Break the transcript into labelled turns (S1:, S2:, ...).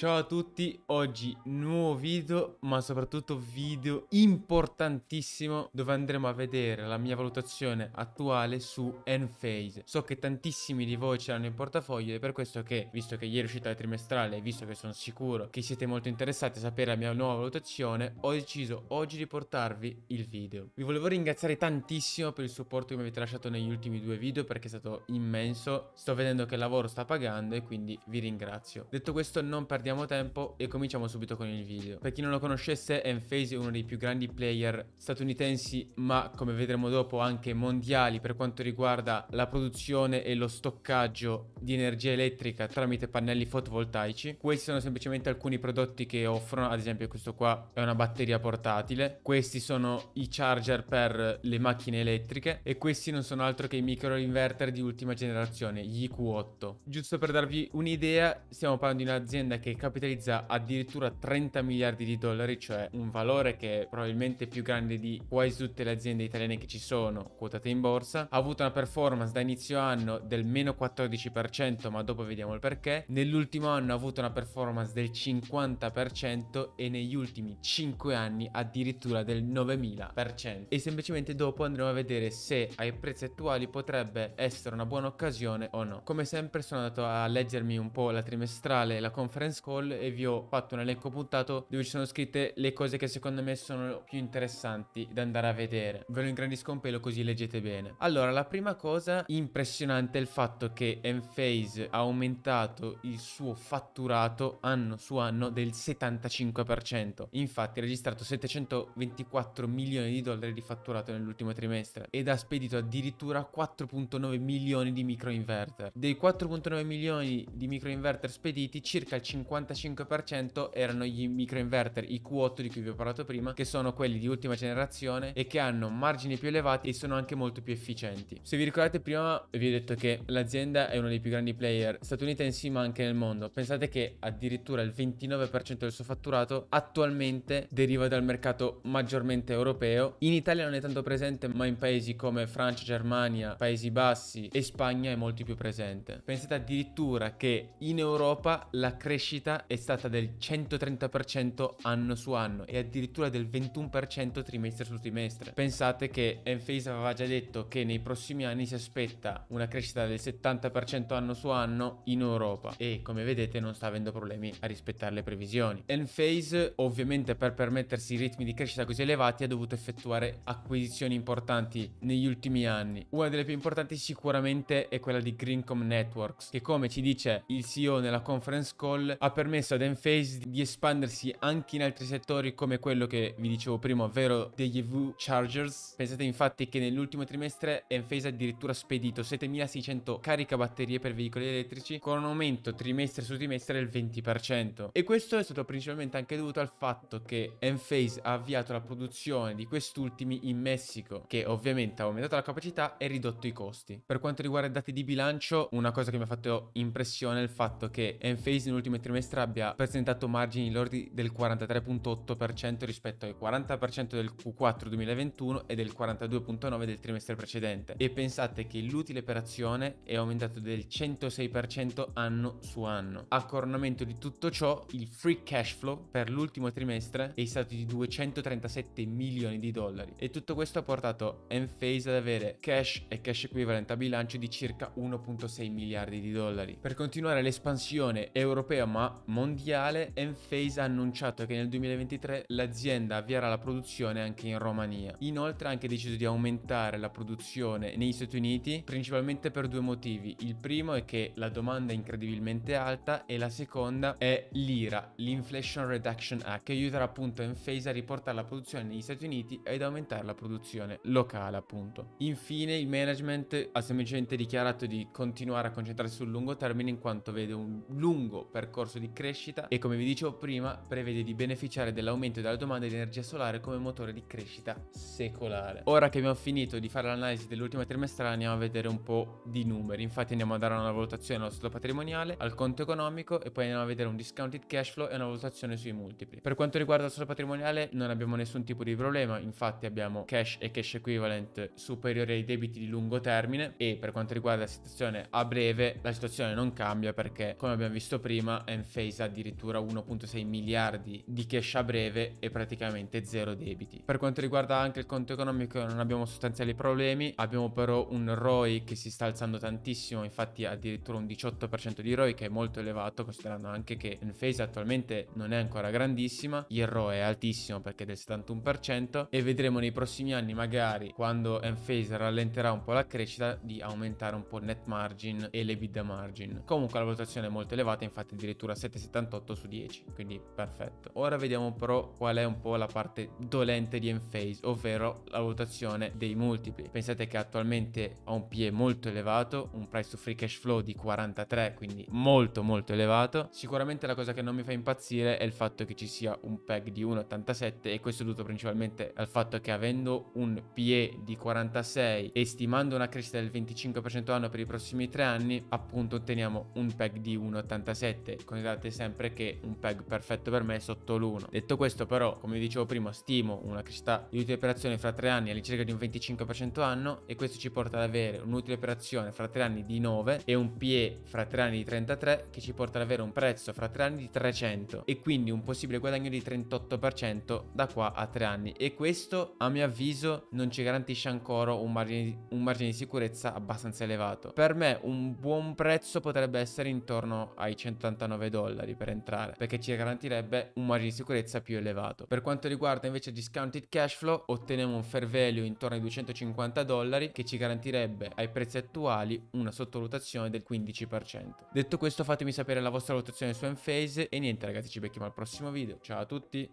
S1: Ciao a tutti, oggi nuovo video ma soprattutto video importantissimo dove andremo a vedere la mia valutazione attuale su Enphase. So che tantissimi di voi ce l'hanno in portafoglio e per questo che, visto che ieri è uscita la trimestrale e visto che sono sicuro che siete molto interessati a sapere la mia nuova valutazione, ho deciso oggi di portarvi il video. Vi volevo ringraziare tantissimo per il supporto che mi avete lasciato negli ultimi due video perché è stato immenso, sto vedendo che il lavoro sta pagando e quindi vi ringrazio. Detto questo non perdiamo perdiamo tempo e cominciamo subito con il video. Per chi non lo conoscesse, Enphase è uno dei più grandi player statunitensi, ma come vedremo dopo anche mondiali per quanto riguarda la produzione e lo stoccaggio di energia elettrica tramite pannelli fotovoltaici. Questi sono semplicemente alcuni prodotti che offrono, ad esempio questo qua è una batteria portatile, questi sono i charger per le macchine elettriche e questi non sono altro che i microinverter di ultima generazione, gli IQ8. Giusto per darvi un'idea, stiamo parlando di un'azienda che capitalizza addirittura 30 miliardi di dollari, cioè un valore che è probabilmente più grande di quasi tutte le aziende italiane che ci sono quotate in borsa, ha avuto una performance da inizio anno del meno 14%, ma dopo vediamo il perché. Nell'ultimo anno ha avuto una performance del 50% e negli ultimi 5 anni addirittura del 9000%. E semplicemente dopo andremo a vedere se ai prezzi attuali potrebbe essere una buona occasione o no. Come sempre sono andato a leggermi un po' la trimestrale e la conference Hall e vi ho fatto un elenco puntato dove ci sono scritte le cose che secondo me sono più interessanti da andare a vedere. Ve lo ingrandisco un pelo così leggete bene. Allora, la prima cosa impressionante è il fatto che Enphase ha aumentato il suo fatturato anno su anno del 75%. Infatti ha registrato 724 milioni di dollari di fatturato nell'ultimo trimestre ed ha spedito addirittura 4.9 milioni di microinverter. Dei 4.9 milioni di microinverter spediti, circa il 50% 55% erano gli microinverter IQ8 di cui vi ho parlato prima, che sono quelli di ultima generazione e che hanno margini più elevati e sono anche molto più efficienti. Se vi ricordate prima vi ho detto che l'azienda è uno dei più grandi player statunitensi ma anche nel mondo. Pensate che addirittura il 29% del suo fatturato attualmente deriva dal mercato maggiormente europeo. In Italia non è tanto presente ma in paesi come Francia, Germania, Paesi Bassi e Spagna è molto più presente. Pensate addirittura che in Europa la crescita crescita è stata del 130% anno su anno e addirittura del 21% trimestre su trimestre. Pensate che Enphase aveva già detto che nei prossimi anni si aspetta una crescita del 70% anno su anno in Europa e come vedete non sta avendo problemi a rispettare le previsioni. Enphase ovviamente per permettersi ritmi di crescita così elevati ha dovuto effettuare acquisizioni importanti negli ultimi anni. Una delle più importanti sicuramente è quella di Greencom Networks che come ci dice il CEO nella conference call ha ha permesso ad Enphase di espandersi anche in altri settori come quello che vi dicevo prima, ovvero degli EV Chargers. Pensate infatti che nell'ultimo trimestre Enphase ha addirittura spedito 7600 caricabatterie per veicoli elettrici con un aumento trimestre su trimestre del 20%. E questo è stato principalmente anche dovuto al fatto che Enphase ha avviato la produzione di quest'ultimi in Messico, che ovviamente ha aumentato la capacità e ridotto i costi. Per quanto riguarda i dati di bilancio, una cosa che mi ha fatto impressione è il fatto che Enphase nell'ultimo trimestre trimestre abbia presentato margini lordi del 43.8% rispetto ai 40% del Q4 2021 e del 42.9% del trimestre precedente e pensate che l'utile per azione è aumentato del 106% anno su anno. A coronamento di tutto ciò il free cash flow per l'ultimo trimestre è stato di 237 milioni di dollari e tutto questo ha portato Enphase ad avere cash e cash equivalent a bilancio di circa 1.6 miliardi di dollari. Per continuare l'espansione europea ma mondiale, Enphase ha annunciato che nel 2023 l'azienda avvierà la produzione anche in Romania. Inoltre ha anche deciso di aumentare la produzione negli Stati Uniti, principalmente per due motivi. Il primo è che la domanda è incredibilmente alta e la seconda è l'IRA, l'Inflation Reduction Act, che aiuterà appunto Enphase a riportare la produzione negli Stati Uniti ed aumentare la produzione locale appunto. Infine il management ha semplicemente dichiarato di continuare a concentrarsi sul lungo termine in quanto vede un lungo percorso percorso di crescita e come vi dicevo prima prevede di beneficiare dell'aumento della domanda di energia solare come motore di crescita secolare. Ora che abbiamo finito di fare l'analisi dell'ultima trimestrale andiamo a vedere un po' di numeri, infatti andiamo a dare una valutazione allo stato patrimoniale, al conto economico e poi andiamo a vedere un discounted cash flow e una valutazione sui multipli. Per quanto riguarda il stato patrimoniale non abbiamo nessun tipo di problema, infatti abbiamo cash e cash equivalent superiori ai debiti di lungo termine e per quanto riguarda la situazione a breve la situazione non cambia perché come abbiamo visto prima è in Face ha addirittura 1.6 miliardi di cash a breve e praticamente zero debiti. Per quanto riguarda anche il conto economico non abbiamo sostanziali problemi, abbiamo però un ROI che si sta alzando tantissimo, infatti addirittura un 18% di ROI che è molto elevato considerando anche che Enphase attualmente non è ancora grandissima, il ROI è altissimo perché è del 71% e vedremo nei prossimi anni magari quando Enphase rallenterà un po' la crescita di aumentare un po' il net margin e l'EBITDA margin. Comunque la valutazione è molto elevata, infatti addirittura 7,78 su 10, quindi perfetto. Ora vediamo però qual è un po' la parte dolente di Enphase, ovvero la valutazione dei multipli. Pensate che attualmente ha un PE molto elevato, un price to free cash flow di 43, quindi molto molto elevato. Sicuramente la cosa che non mi fa impazzire è il fatto che ci sia un PEG di 1,87 e questo è dovuto principalmente al fatto che avendo un PE di 46 e stimando una crescita del 25% anno per i prossimi tre anni, appunto otteniamo un PEG di 1,87. Considerate considerate sempre che un PEG perfetto per me è sotto l'1. Detto questo però, come dicevo prima, stimo una crescita di utile per azione fra 3 anni all'incirca di un 25% anno e questo ci porta ad avere un utile operazione fra 3 anni di 9 e un PE fra 3 anni di 33 che ci porta ad avere un prezzo fra 3 anni di 300 e quindi un possibile guadagno di 38% da qua a 3 anni e questo a mio avviso non ci garantisce ancora un margine, un margine di sicurezza abbastanza elevato. Per me un buon prezzo potrebbe essere intorno ai 189 dollari dollari per entrare, perché ci garantirebbe un margine di sicurezza più elevato. Per quanto riguarda invece discounted cash flow, otteniamo un fair value intorno ai 250 dollari che ci garantirebbe ai prezzi attuali una sottovalutazione del 15%. Detto questo fatemi sapere la vostra valutazione su Enphase e niente ragazzi ci becchiamo al prossimo video. Ciao a tutti!